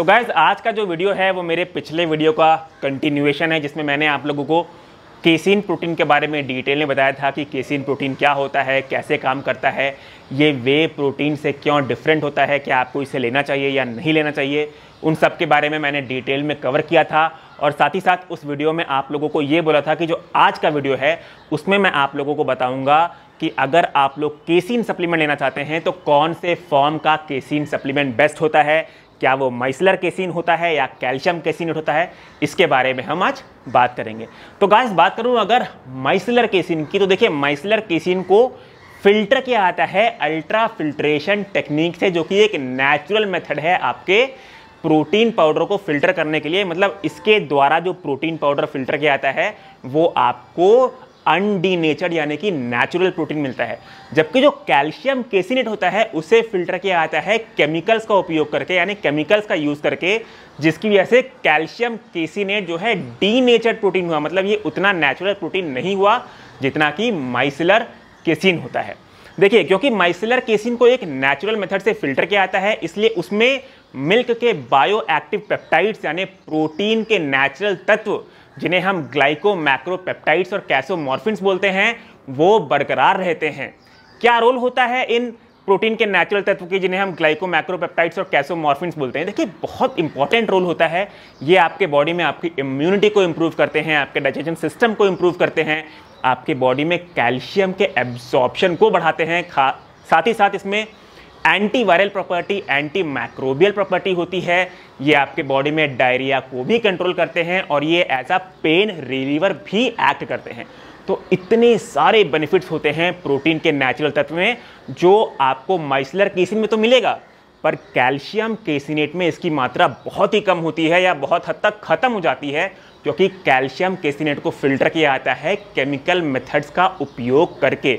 तो गैस आज का जो वीडियो है वो मेरे पिछले वीडियो का कंटिन्यूएशन है जिसमें मैंने आप लोगों को केसिन प्रोटीन के बारे में डिटेल में बताया था कि केसिन प्रोटीन क्या होता है कैसे काम करता है ये वे प्रोटीन से क्यों डिफरेंट होता है क्या आपको इसे लेना चाहिए या नहीं लेना चाहिए उन सब के बारे में मैंने डिटेल में कवर किया था और साथ ही साथ उस वीडियो में आप लोगों को ये बोला था कि जो आज का वीडियो है उसमें मैं आप लोगों को बताऊँगा कि अगर आप लोग केसिन सप्लीमेंट लेना चाहते हैं तो कौन से फॉर्म का केसिन सप्लीमेंट बेस्ट होता है क्या वो माइसलर केसिन होता है या कैल्शियम केसिनेट होता है इसके बारे में हम आज बात करेंगे तो गाइस बात करूँ अगर माइसलर केसिन की तो देखिए माइसलर केसिन को फिल्टर किया आता है अल्ट्रा फिल्ट्रेशन टेक्निक से जो कि एक नेचुरल मेथड है आपके प्रोटीन पाउडर को फिल्टर करने के लिए मतलब इसके द्वारा जो प्रोटीन पाउडर फिल्टर किया जाता है वो आपको अनडीनेचर्ड यानी कि नेचुरल प्रोटीन मिलता है जबकि जो कैल्शियम केसिनेट होता है उसे फिल्टर किया जाता है केमिकल्स का उपयोग करके यानी केमिकल्स का यूज़ करके जिसकी वजह से कैल्शियम केसिनेट जो है डीनेचर्ड प्रोटीन हुआ मतलब ये उतना नेचुरल प्रोटीन नहीं हुआ जितना कि माइसिलर केसिन होता है देखिए क्योंकि माइसिलर केसिन को एक नेचुरल मेथड से फिल्टर किया जाता है इसलिए उसमें मिल्क के बायो एक्टिव पेप्टाइड्स यानी प्रोटीन के नेचुरल तत्व जिन्हें हम ग्लाइको मैक्रोपेप्टाइड्स और कैसोमॉर्फिन्स बोलते हैं वो बरकरार रहते हैं क्या रोल होता है इन प्रोटीन के नेचुरल तत्व के जिन्हें हम ग्लाइको मैक्रोपेप्टाइड्स और कैसोमॉर्फिन्स बोलते हैं देखिए बहुत इंपॉर्टेंट रोल होता है ये आपके बॉडी में आपकी इम्यूनिटी को इम्प्रूव करते हैं आपके डाइजेशन सिस्टम को इम्प्रूव करते हैं आपके बॉडी में कैल्शियम के एब्जॉर्बशन को बढ़ाते हैं खा साथ ही साथ इसमें antiviral property antimicrobial property होती है ये आपके बॉडी में डायरिया को भी कंट्रोल करते हैं और ये एज अ पेन रिलीवर भी एक्ट करते हैं तो इतने सारे बेनिफिट्स होते हैं प्रोटीन के नेचुरल तत्व में जो आपको माइसलर केसिन में तो मिलेगा पर कैल्शियम केसिनेट में इसकी मात्रा बहुत ही कम होती है या बहुत हद तक ख़त्म हो जाती है क्योंकि कैल्शियम केसिनेट को फिल्टर किया जाता है केमिकल मेथड्स का उपयोग करके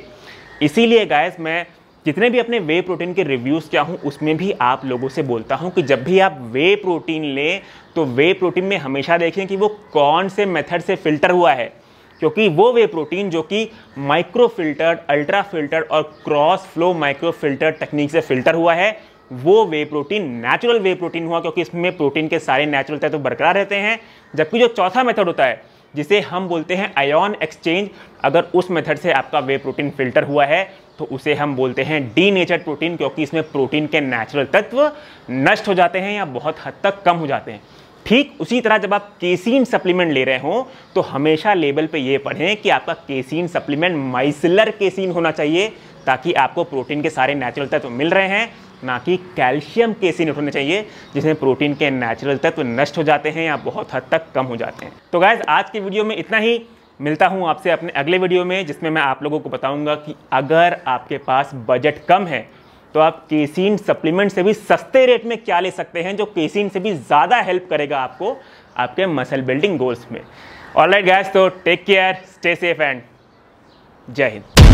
इसीलिए गायस मैं जितने भी अपने वे प्रोटीन के रिव्यूज़ क्या हूँ उसमें भी आप लोगों से बोलता हूँ कि जब भी आप वे प्रोटीन लें तो वे प्रोटीन में हमेशा देखें कि वो कौन से मेथड से फ़िल्टर हुआ है क्योंकि वो वे प्रोटीन जो कि माइक्रो फिल्टर अल्ट्रा फिल्टर और cross flow micro filter technique से फिल्टर हुआ है वो whey protein natural whey protein हुआ क्योंकि इसमें प्रोटीन के सारे नेचुरल तत्व तो बरकरार रहते हैं जबकि जो चौथा मेथड होता है जिसे हम बोलते हैं आयन एक्सचेंज अगर उस मेथड से आपका वे प्रोटीन फिल्टर हुआ है तो उसे हम बोलते हैं डी नेचर प्रोटीन क्योंकि इसमें प्रोटीन के नेचुरल तत्व नष्ट हो जाते हैं या बहुत हद तक कम हो जाते हैं ठीक उसी तरह जब आप केसीन सप्लीमेंट ले रहे हो तो हमेशा लेबल पे ये पढ़ें कि आपका केसीन सप्लीमेंट माइसिलर केसीन होना चाहिए ताकि आपको प्रोटीन के सारे नेचुरल तत्व मिल रहे हैं ना कि कैल्शियम केसिन होने चाहिए जिसमें प्रोटीन के नेचुरल तत्व नष्ट हो जाते हैं या बहुत हद तक कम हो जाते हैं तो गैज़ आज के वीडियो में इतना ही मिलता हूँ आपसे अपने अगले वीडियो में जिसमें मैं आप लोगों को बताऊँगा कि अगर आपके पास बजट कम है तो आप केसिन सप्लीमेंट से भी सस्ते रेट में क्या ले सकते हैं जो केसिन से भी ज़्यादा हेल्प करेगा आपको आपके मसल बिल्डिंग गोल्स में ऑल राइट गैस तो take care stay safe and Jai Hind